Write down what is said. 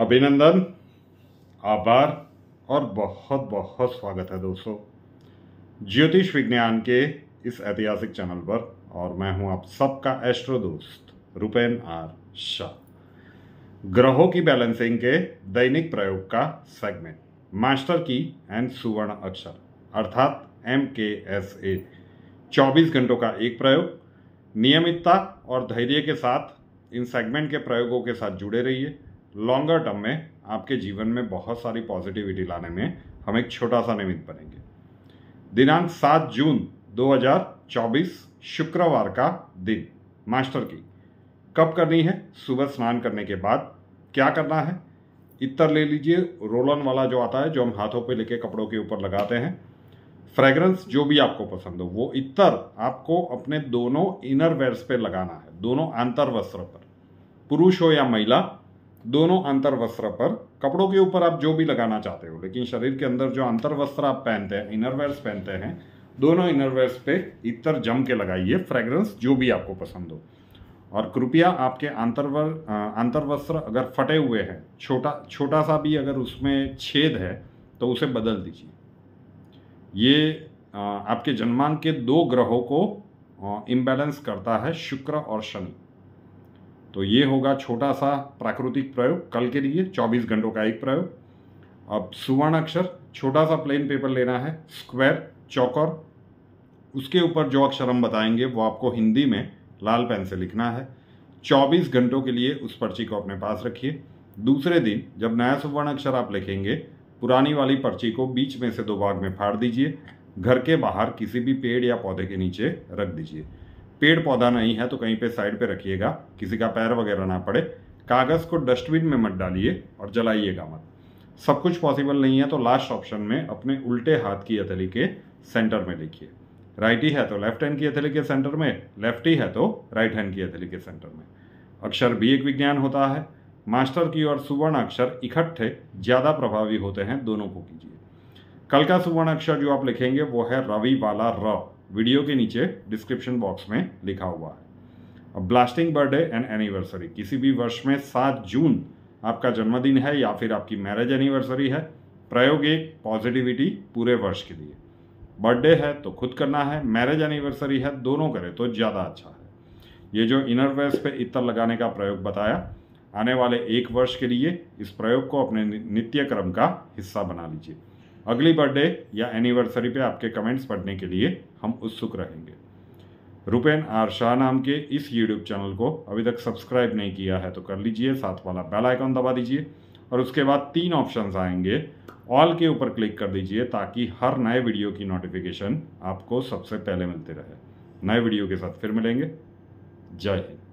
अभिनंदन आभार और बहुत बहुत स्वागत है दोस्तों ज्योतिष विज्ञान के इस ऐतिहासिक चैनल पर और मैं हूं आप सबका एस्ट्रो दोस्त रुपेन आर शाह ग्रहों की बैलेंसिंग के दैनिक प्रयोग का सेगमेंट मास्टर की एंड सुवर्ण अक्षर अर्थात एम के एस ए चौबीस घंटों का एक प्रयोग नियमितता और धैर्य के साथ इन सेगमेंट के प्रयोगों के साथ जुड़े रहिए लॉन्गर टर्म में आपके जीवन में बहुत सारी पॉजिटिविटी लाने में हम एक छोटा सा निमित्त बनेंगे दिनांक 7 जून 2024 शुक्रवार का दिन मास्टर की कब करनी है सुबह स्नान करने के बाद क्या करना है इतर ले लीजिए रोलन वाला जो आता है जो हम हाथों पे लेके कपड़ों के ऊपर लगाते हैं फ्रेग्रेंस जो भी आपको पसंद हो वो इतर आपको अपने दोनों इनर वेयर्स पे लगाना है दोनों आंतर वस्त्र पर पुरुष हो या महिला दोनों अंतर वस्त्र पर कपड़ों के ऊपर आप जो भी लगाना चाहते हो लेकिन शरीर के अंदर जो अंतर वस्त्र आप पहनते हैं इनरवेयर्स पहनते हैं दोनों इनरवेयर्स पे इतर जम के लगाइए फ्रेग्रेंस जो भी आपको पसंद हो और कृपया आपके अंतर वस्त्र अगर फटे हुए हैं छोटा छोटा सा भी अगर उसमें छेद है तो उसे बदल दीजिए ये आपके जन्मांक के दो ग्रहों को इम्बैलेंस करता है शुक्र और शनि तो ये होगा छोटा सा प्राकृतिक प्रयोग कल के लिए 24 घंटों का एक प्रयोग अब सुवर्ण अक्षर छोटा सा प्लेन पेपर लेना है स्क्वायर चौकर उसके ऊपर जो अक्षर हम बताएंगे वो आपको हिंदी में लाल पेन से लिखना है 24 घंटों के लिए उस पर्ची को अपने पास रखिए दूसरे दिन जब नया सुवर्ण अक्षर आप लिखेंगे पुरानी वाली पर्ची को बीच में से दो भाग में फाड़ दीजिए घर के बाहर किसी भी पेड़ या पौधे के नीचे रख दीजिए पेड़ पौधा नहीं है तो कहीं पे साइड पे रखिएगा किसी का पैर वगैरह ना पड़े कागज़ को डस्टबिन में मत डालिए और जलाइएगा मत सब कुछ पॉसिबल नहीं है तो लास्ट ऑप्शन में अपने उल्टे हाथ की हथेली के सेंटर में लिखिए राइट ही है तो लेफ्ट हैंड की हथेली के सेंटर में लेफ्ट ही है तो राइट हैंड की हथेली के सेंटर में अक्षर भी एक विज्ञान होता है मास्टर की और सुवर्ण अक्षर इकट्ठे ज़्यादा प्रभावी होते हैं दोनों को कीजिए कल का सुवर्ण अक्षर जो आप लिखेंगे वो है रवि वाला र वीडियो के नीचे डिस्क्रिप्शन बॉक्स में लिखा हुआ है अब ब्लास्टिंग बर्थडे एंड एनिवर्सरी किसी भी वर्ष में सात जून आपका जन्मदिन है या फिर आपकी मैरिज एनिवर्सरी है प्रयोग एक पॉजिटिविटी पूरे वर्ष के लिए बर्थडे है तो खुद करना है मैरिज एनिवर्सरी है दोनों करें तो ज़्यादा अच्छा है ये जो इनर वेस पे इतर लगाने का प्रयोग बताया आने वाले एक वर्ष के लिए इस प्रयोग को अपने नित्य क्रम का हिस्सा बना लीजिए अगली बर्थडे या एनिवर्सरी पे आपके कमेंट्स पढ़ने के लिए हम उत्सुक रहेंगे रुपेन आर शाह नाम के इस यूट्यूब चैनल को अभी तक सब्सक्राइब नहीं किया है तो कर लीजिए साथ वाला बेल आइकन दबा दीजिए और उसके बाद तीन ऑप्शन आएंगे ऑल के ऊपर क्लिक कर दीजिए ताकि हर नए वीडियो की नोटिफिकेशन आपको सबसे पहले मिलते रहे नए वीडियो के साथ फिर मिलेंगे जय हिंद